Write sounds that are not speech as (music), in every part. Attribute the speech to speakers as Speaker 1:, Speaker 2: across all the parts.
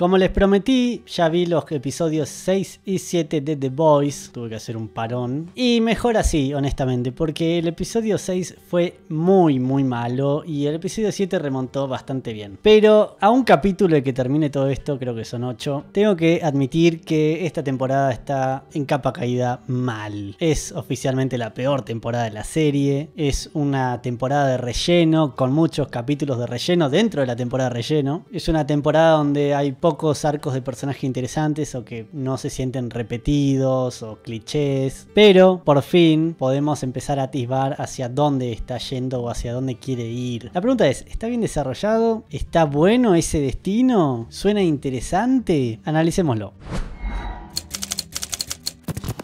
Speaker 1: Como les prometí, ya vi los episodios 6 y 7 de The Boys, tuve que hacer un parón. Y mejor así, honestamente, porque el episodio 6 fue muy, muy malo y el episodio 7 remontó bastante bien. Pero a un capítulo que termine todo esto, creo que son 8, tengo que admitir que esta temporada está en capa caída mal. Es oficialmente la peor temporada de la serie, es una temporada de relleno, con muchos capítulos de relleno dentro de la temporada de relleno. Es una temporada donde hay pocos pocos arcos de personaje interesantes o que no se sienten repetidos o clichés. Pero por fin podemos empezar a atisbar hacia dónde está yendo o hacia dónde quiere ir. La pregunta es, ¿está bien desarrollado? ¿Está bueno ese destino? ¿Suena interesante? Analicémoslo.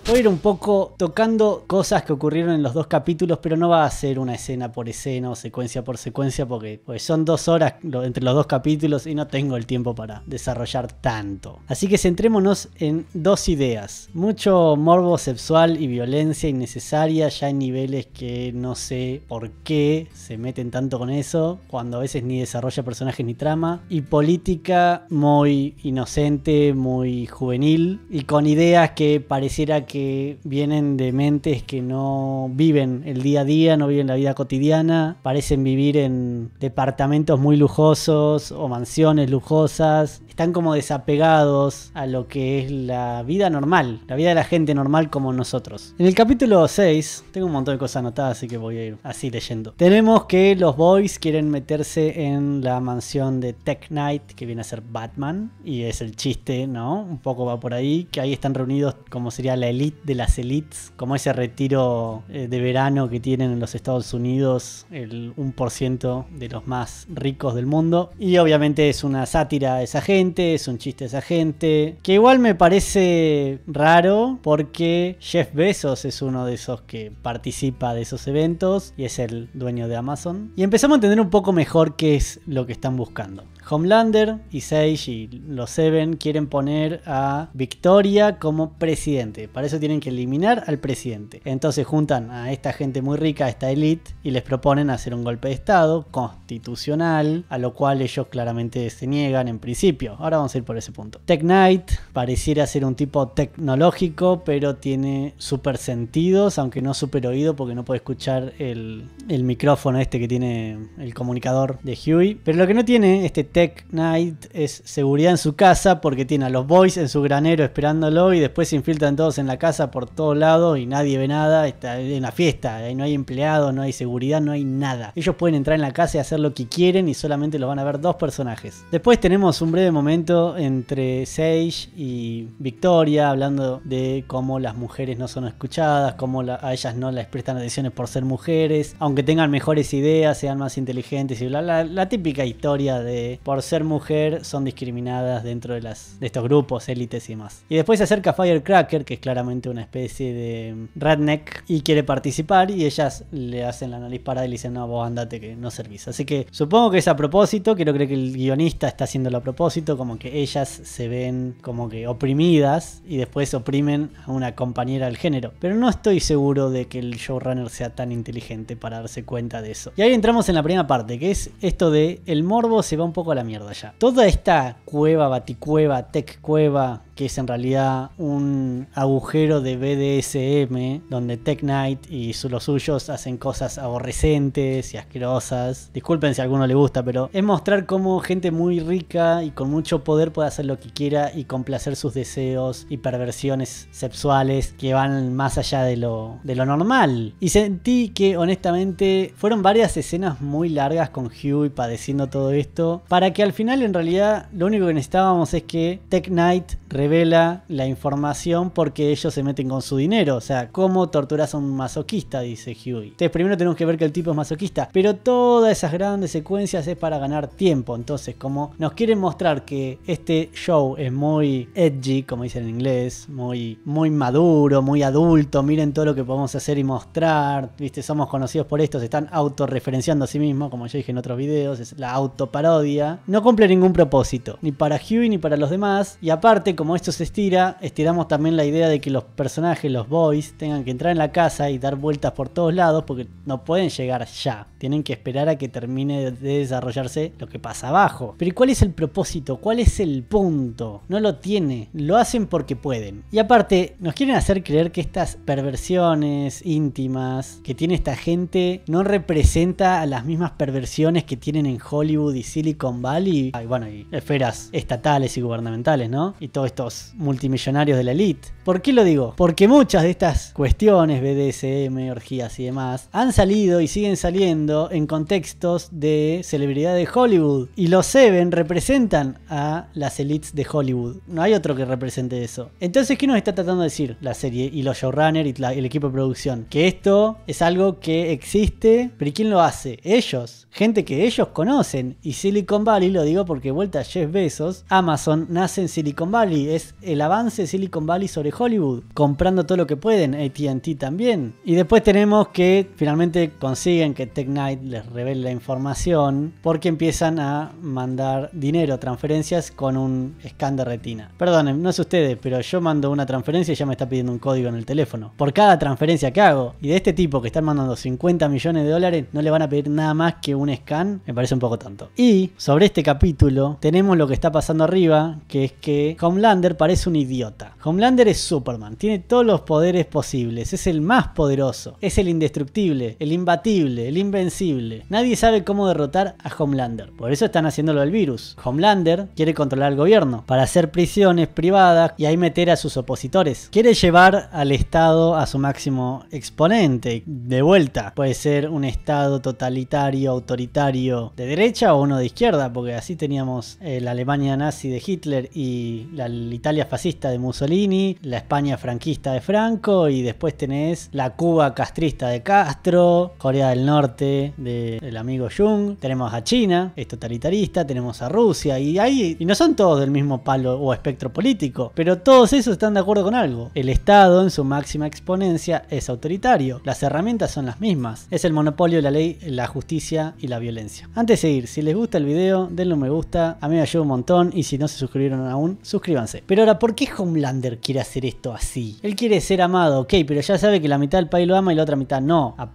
Speaker 1: Voy a ir un poco tocando cosas que ocurrieron en los dos capítulos, pero no va a ser una escena por escena o secuencia por secuencia, porque pues, son dos horas entre los dos capítulos y no tengo el tiempo para desarrollar tanto. Así que centrémonos en dos ideas. Mucho morbo sexual y violencia innecesaria, ya en niveles que no sé por qué se meten tanto con eso, cuando a veces ni desarrolla personajes ni trama. Y política muy inocente, muy juvenil, y con ideas que pareciera que que vienen de mentes que no viven el día a día, no viven la vida cotidiana, parecen vivir en departamentos muy lujosos o mansiones lujosas, están como desapegados a lo que es la vida normal, la vida de la gente normal como nosotros. En el capítulo 6, tengo un montón de cosas anotadas, así que voy a ir así leyendo. Tenemos que los boys quieren meterse en la mansión de Tech Knight, que viene a ser Batman, y es el chiste, ¿no? Un poco va por ahí, que ahí están reunidos como sería la elite de las elites, como ese retiro eh, de verano que tienen en los Estados Unidos el 1% de los más ricos del mundo. Y obviamente es una sátira esa gente, es un chiste esa gente, que igual me parece raro porque Jeff Bezos es uno de esos que participa de esos eventos y es el dueño de Amazon. Y empezamos a entender un poco mejor qué es lo que están buscando. Homelander y Sage y los Seven quieren poner a Victoria como presidente. Para eso tienen que eliminar al presidente. Entonces juntan a esta gente muy rica, esta elite, y les proponen hacer un golpe de Estado constitucional, a lo cual ellos claramente se niegan en principio. Ahora vamos a ir por ese punto. Tech Knight pareciera ser un tipo tecnológico, pero tiene super sentidos, aunque no super oído porque no puede escuchar el, el micrófono este que tiene el comunicador de Huey. Pero lo que no tiene este Tech Knight es seguridad en su casa porque tiene a los boys en su granero esperándolo y después se infiltran todos en la casa por todo lado y nadie ve nada. Está en la fiesta, ahí eh, no hay empleado no hay seguridad, no hay nada. Ellos pueden entrar en la casa y hacer lo que quieren y solamente los van a ver dos personajes. Después tenemos un breve momento entre Sage y Victoria hablando de cómo las mujeres no son escuchadas, cómo a ellas no les prestan atenciones por ser mujeres, aunque tengan mejores ideas, sean más inteligentes y La típica historia de por ser mujer son discriminadas dentro de, las, de estos grupos, élites y demás. Y después se acerca Firecracker, que es claramente una especie de mm, redneck, y quiere participar y ellas le hacen la nariz parada y le dicen, no, vos andate que no servís. Así que supongo que es a propósito, que no creo que el guionista está haciéndolo a propósito, como que ellas se ven como que oprimidas y después oprimen a una compañera del género. Pero no estoy seguro de que el showrunner sea tan inteligente para darse cuenta de eso. Y ahí entramos en la primera parte, que es esto de el morbo se va un poco la mierda ya. Toda esta cueva, baticueva, tech cueva, que es en realidad un agujero de BDSM donde Tech Knight y los suyos hacen cosas aborrecentes y asquerosas. Disculpen si a alguno le gusta, pero es mostrar cómo gente muy rica y con mucho poder puede hacer lo que quiera y complacer sus deseos y perversiones sexuales que van más allá de lo, de lo normal. Y sentí que honestamente fueron varias escenas muy largas con Hugh y padeciendo todo esto para que al final en realidad lo único que necesitábamos es que Tech Knight revela la información porque ellos se meten con su dinero. O sea, ¿cómo torturas a un masoquista? Dice Huey. Entonces, primero tenemos que ver que el tipo es masoquista, pero todas esas grandes secuencias es para ganar tiempo. Entonces, como nos quieren mostrar que este show es muy edgy, como dicen en inglés, muy, muy maduro, muy adulto, miren todo lo que podemos hacer y mostrar, viste, somos conocidos por esto, se están autorreferenciando a sí mismos, como ya dije en otros videos, es la autoparodia. No cumple ningún propósito, ni para Huey ni para los demás, y aparte, como esto se estira, estiramos también la idea de que los personajes, los boys, tengan que entrar en la casa y dar vueltas por todos lados porque no pueden llegar ya. Tienen que esperar a que termine de desarrollarse lo que pasa abajo. Pero ¿y cuál es el propósito? ¿Cuál es el punto? No lo tiene. Lo hacen porque pueden. Y aparte, nos quieren hacer creer que estas perversiones íntimas que tiene esta gente no representa a las mismas perversiones que tienen en Hollywood y Silicon Valley. Y bueno, y esferas estatales y gubernamentales, ¿no? Y todo esto multimillonarios de la elite. ¿Por qué lo digo? Porque muchas de estas cuestiones, BDSM, orgías y demás, han salido y siguen saliendo en contextos de celebridades de Hollywood. Y los Seven representan a las elites de Hollywood. No hay otro que represente eso. Entonces, ¿qué nos está tratando de decir la serie y los showrunners y el equipo de producción? Que esto es algo que existe, pero quién lo hace? Ellos. Gente que ellos conocen. Y Silicon Valley, lo digo porque vuelta a Jeff Bezos, Amazon nace en Silicon Valley es el avance de Silicon Valley sobre Hollywood, comprando todo lo que pueden, ATT también. Y después tenemos que finalmente consiguen que Tech Knight les revele la información porque empiezan a mandar dinero, transferencias con un scan de retina. Perdonen, no sé ustedes, pero yo mando una transferencia y ya me está pidiendo un código en el teléfono. Por cada transferencia que hago, y de este tipo que están mandando 50 millones de dólares, no le van a pedir nada más que un scan, me parece un poco tanto. Y sobre este capítulo tenemos lo que está pasando arriba, que es que Homelander parece un idiota. Homelander es Superman, tiene todos los poderes posibles, es el más poderoso, es el indestructible, el imbatible, el invencible. Nadie sabe cómo derrotar a Homelander, por eso están haciéndolo el virus. Homelander quiere controlar el gobierno para hacer prisiones privadas y ahí meter a sus opositores. Quiere llevar al Estado a su máximo exponente, de vuelta. Puede ser un Estado totalitario, autoritario, de derecha o uno de izquierda, porque así teníamos eh, la Alemania nazi de Hitler y la Italia fascista de Mussolini, la España franquista de Franco y después tenés la Cuba castrista de Castro, Corea del Norte del amigo Jung, tenemos a China, es totalitarista, tenemos a Rusia y ahí, y no son todos del mismo palo o espectro político, pero todos esos están de acuerdo con algo. El Estado en su máxima exponencia es autoritario, las herramientas son las mismas, es el monopolio de la ley, la justicia y la violencia. Antes de seguir, si les gusta el video, denle un me gusta, a mí me ayuda un montón y si no se suscribieron aún, suscríbanse. Pero ahora, ¿por qué Homelander quiere hacer esto así? Él quiere ser amado, ok, pero ya sabe que la mitad del país lo ama y la otra mitad no, a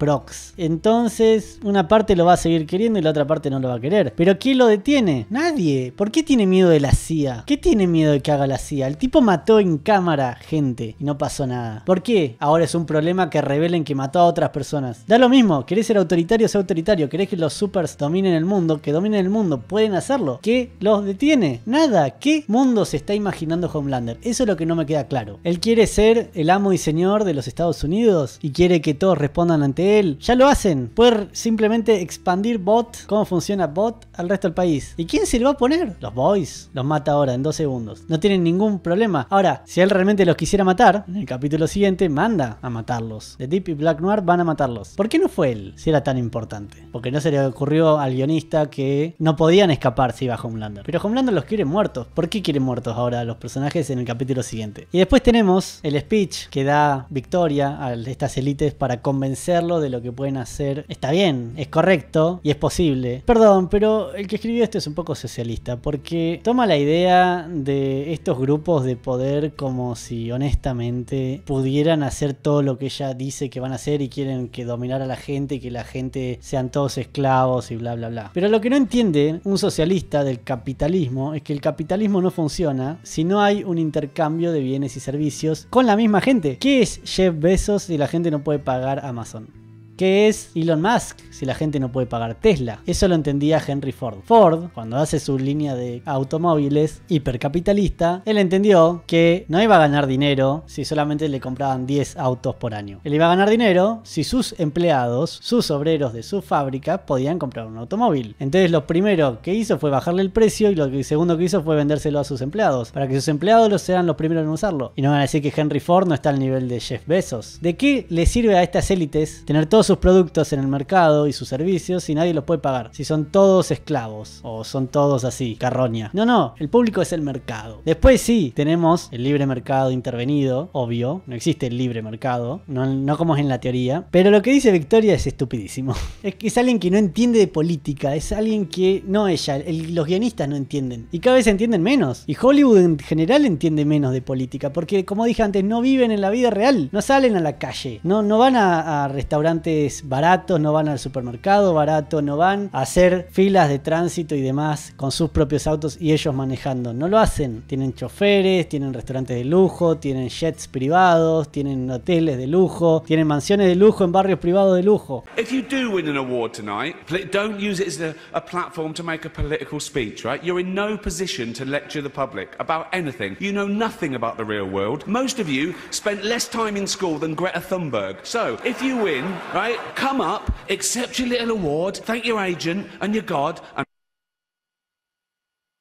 Speaker 1: Entonces, una parte lo va a seguir queriendo y la otra parte no lo va a querer. Pero ¿quién lo detiene? Nadie. ¿Por qué tiene miedo de la CIA? ¿Qué tiene miedo de que haga la CIA? El tipo mató en cámara gente y no pasó nada. ¿Por qué? Ahora es un problema que revelen que mató a otras personas. Da lo mismo, querés ser autoritario, sea autoritario. Querés que los supers dominen el mundo, que dominen el mundo, pueden hacerlo. ¿Qué los detiene? Nada. ¿Qué mundo se está imaginando? Homelander. Eso es lo que no me queda claro. Él quiere ser el amo y señor de los Estados Unidos y quiere que todos respondan ante él. Ya lo hacen. Puede simplemente expandir bot, cómo funciona bot, al resto del país. ¿Y quién se lo va a poner? Los boys. Los mata ahora en dos segundos. No tienen ningún problema. Ahora, si él realmente los quisiera matar, en el capítulo siguiente manda a matarlos. The Deep y Black Noir van a matarlos. ¿Por qué no fue él si era tan importante? Porque no se le ocurrió al guionista que no podían escapar si iba Homelander. Pero Homelander los quiere muertos. ¿Por qué quiere muertos ahora los personajes en el capítulo siguiente. Y después tenemos el speech que da Victoria a estas élites para convencerlo de lo que pueden hacer. Está bien, es correcto y es posible. Perdón, pero el que escribió esto es un poco socialista porque toma la idea de estos grupos de poder como si honestamente pudieran hacer todo lo que ella dice que van a hacer y quieren que dominar a la gente y que la gente sean todos esclavos y bla bla bla. Pero lo que no entiende un socialista del capitalismo es que el capitalismo no funciona si no no hay un intercambio de bienes y servicios con la misma gente. ¿Qué es Jeff Bezos y la gente no puede pagar Amazon? ¿Qué es Elon Musk si la gente no puede pagar Tesla? Eso lo entendía Henry Ford. Ford, cuando hace su línea de automóviles hipercapitalista, él entendió que no iba a ganar dinero si solamente le compraban 10 autos por año. Él iba a ganar dinero si sus empleados, sus obreros de su fábrica podían comprar un automóvil. Entonces lo primero que hizo fue bajarle el precio y lo segundo que hizo fue vendérselo a sus empleados, para que sus empleados lo sean los primeros en usarlo. Y no van a decir que Henry Ford no está al nivel de Jeff Bezos. ¿De qué le sirve a estas élites tener todos sus productos en el mercado y sus servicios y nadie los puede pagar. Si son todos esclavos o son todos así, carroña. No, no, el público es el mercado. Después sí, tenemos el libre mercado intervenido, obvio, no existe el libre mercado, no, no como es en la teoría, pero lo que dice Victoria es estupidísimo. (laughs) Es que es alguien que no entiende de política, es alguien que, no ella, los guionistas no entienden y cada vez entienden menos. Y Hollywood en general entiende menos de política, porque como dije antes, no viven en la vida real, no salen a la calle, no, no van a restaurantes baratos, no van al supermercado barato, no van a hacer filas de tránsito y demás con sus propios autos y ellos manejando. No lo hacen. Tienen choferes, tienen restaurantes de lujo, tienen jets privados, tienen hoteles de lujo, tienen mansiones de lujo en barrios privados de lujo. If you do win an award tonight, don't use it as a, a platform to make a political speech, right? You're in no position to lecture the public about anything. You know nothing about the real world. Most of you spent less time in school than Greta Thunberg. So, if you win, right, right? Come up, accept your little award, thank your agent and your God, and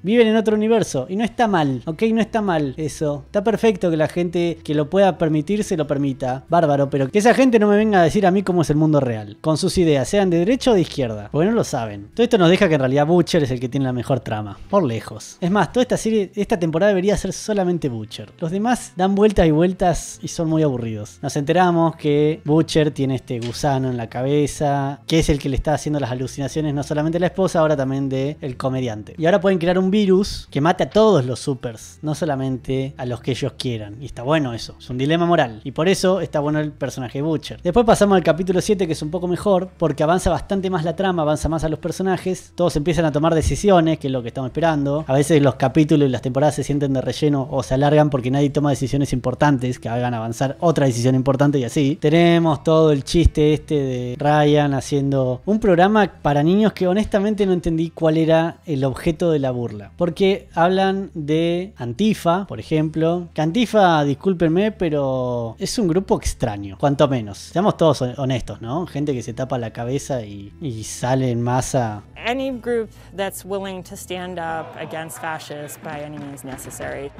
Speaker 1: Viven en otro universo y no está mal, ¿ok? No está mal eso. Está perfecto que la gente que lo pueda permitir se lo permita. Bárbaro, pero que esa gente no me venga a decir a mí cómo es el mundo real. Con sus ideas, sean de derecha o de izquierda. Porque no lo saben. Todo esto nos deja que en realidad Butcher es el que tiene la mejor trama. Por lejos. Es más, toda esta serie, esta temporada debería ser solamente Butcher. Los demás dan vueltas y vueltas y son muy aburridos. Nos enteramos que Butcher tiene este gusano en la cabeza, que es el que le está haciendo las alucinaciones no solamente a la esposa, ahora también de comediante. Y ahora pueden crear un virus que mate a todos los supers, no solamente a los que ellos quieran. Y está bueno eso, es un dilema moral. Y por eso está bueno el personaje Butcher. Después pasamos al capítulo 7 que es un poco mejor porque avanza bastante más la trama, avanza más a los personajes, todos empiezan a tomar decisiones, que es lo que estamos esperando. A veces los capítulos y las temporadas se sienten de relleno o se alargan porque nadie toma decisiones importantes que hagan avanzar otra decisión importante y así. Tenemos todo el chiste este de Ryan haciendo un programa para niños que honestamente no entendí cuál era el objeto de la burla. Porque hablan de Antifa, por ejemplo. Que Antifa, discúlpenme, pero es un grupo extraño, cuanto menos. Seamos todos honestos, ¿no? Gente que se tapa la cabeza y, y sale en masa. Any group that's willing to stand up against fascists by any means necessary.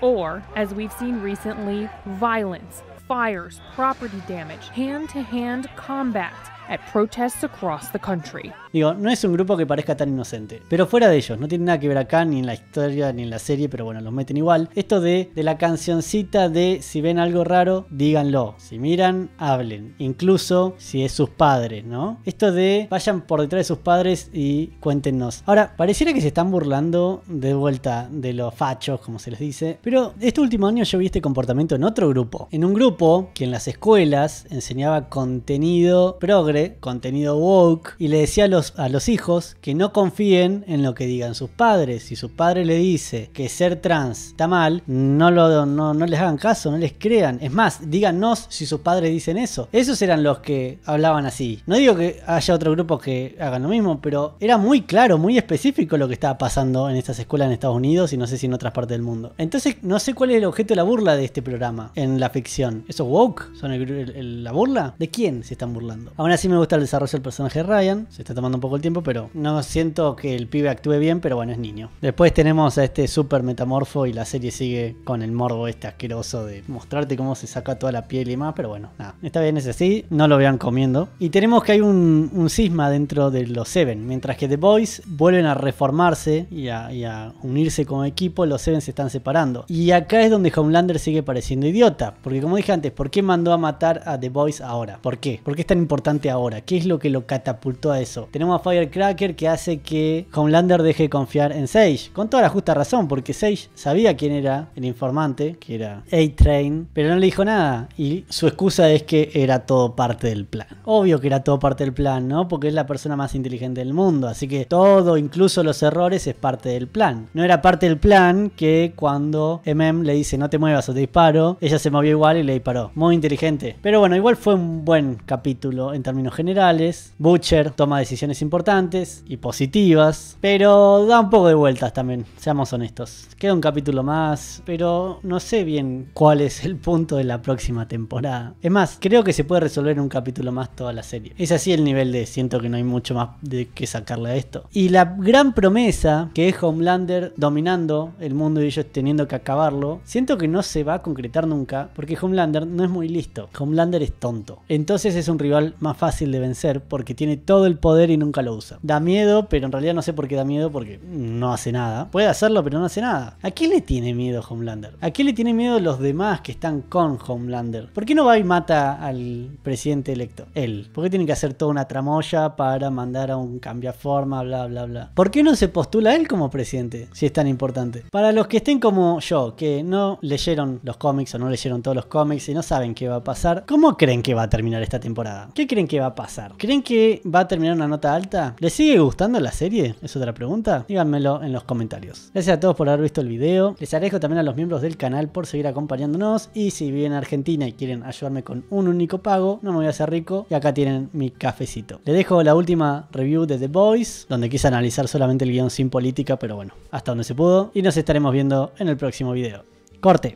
Speaker 1: Or, as we've seen recently, violence, fires, property damage, hand to hand combat at protests across the country. Digo, no es un grupo que parezca tan inocente, pero fuera de ellos, no tiene nada que ver acá ni en la historia ni en la serie, pero bueno, los meten igual. Esto de, de la cancioncita de si ven algo raro, díganlo, si miran, hablen, incluso si es sus padres, ¿no? Esto de vayan por detrás de sus padres y cuéntenos. Ahora, pareciera que se están burlando de vuelta de los fachos, como se les dice, pero este último año yo vi este comportamiento en otro grupo, en un grupo que en las escuelas enseñaba contenido progre contenido woke, y le decía a los, a los hijos que no confíen en lo que digan sus padres. Si su padre le dice que ser trans está mal, no, lo, no, les hagan caso, no les crean. Es más, díganos si sus padres dicen eso. Esos eran los que hablaban así. No digo que haya otro grupo que hagan lo mismo, pero era muy claro, muy específico lo que estaba pasando en estas escuelas en Estados Unidos y no sé si en otras partes del mundo. Entonces, no sé cuál es el objeto de la burla de este programa en la ficción. ¿Esos woke son la burla? ¿De quién se están burlando? Aún así, me gusta el desarrollo del personaje de Ryan. Se está tomando un poco el tiempo, pero no siento que el pibe actúe bien, pero bueno, es niño. Después tenemos a este super metamorfo y la serie sigue con el morbo este asqueroso de mostrarte cómo se saca toda la piel y más, pero bueno, nada. Está bien, es así. No lo vean comiendo. Y tenemos que hay un, un cisma dentro de los Seven. Mientras que The Boys vuelven a reformarse y a, y a unirse como equipo, los Seven se están separando. Y acá es donde Homelander sigue pareciendo idiota. Porque como dije antes, ¿por qué mandó a matar a The Boys ahora? ¿Por qué? ¿Por qué es tan importante ahora? ahora? ¿Qué es lo que lo catapultó a eso? Tenemos a Firecracker que hace que Homelander deje de confiar en Sage. Con toda la justa razón, porque Sage sabía quién era el informante, que era A-Train, pero no le dijo nada. Y su excusa es que era todo parte del plan. Obvio que era todo parte del plan, ¿no? Porque es la persona más inteligente del mundo. Así que todo, incluso los errores, es parte del plan. No era parte del plan que cuando MM le dice no te muevas o te disparo, ella se movió igual y le disparó. Muy inteligente. Pero bueno, igual fue un buen capítulo en términos generales. Butcher toma decisiones importantes y positivas, pero da un poco de vueltas también, seamos honestos. Queda un capítulo más, pero no sé bien cuál es el punto de la próxima temporada. Es más, creo que se puede resolver en un capítulo más toda la serie. Es así el nivel de siento que no hay mucho más de qué sacarle a esto. Y la gran promesa que es Homelander dominando el mundo y ellos teniendo que acabarlo, siento que no se va a concretar nunca porque Homelander no es muy listo. Homelander es tonto. Entonces es un rival más fácil fácil de vencer porque tiene todo el poder y nunca lo usa. Da miedo, pero en realidad no sé por qué da miedo porque no hace nada. Puede hacerlo, pero no hace nada. ¿A quién le tiene miedo Homelander? ¿A quién le tiene miedo los demás que están con Homelander? ¿Por qué no va y mata al presidente electo? Él. ¿Por qué tiene que hacer toda una tramoya para mandar a un cambiaforma, bla, bla, bla? ¿Por qué no se postula él como presidente si es tan importante? Para los que estén como yo, que no leyeron los cómics o no leyeron todos los cómics y no saben qué va a pasar, ¿cómo creen que va a terminar esta temporada? ¿Qué creen que va a pasar. ¿Creen que va a terminar una nota alta? ¿Les sigue gustando la serie? Es otra pregunta. Díganmelo en los comentarios. Gracias a todos por haber visto el video. Les agradezco también a los miembros del canal por seguir acompañándonos. Y si viven en Argentina y quieren ayudarme con un único pago, no me voy a hacer rico. Y acá tienen mi cafecito. Les dejo la última review de The Boys, donde quise analizar solamente el guión sin política, pero bueno, hasta donde se pudo. Y nos estaremos viendo en el próximo video. Corte.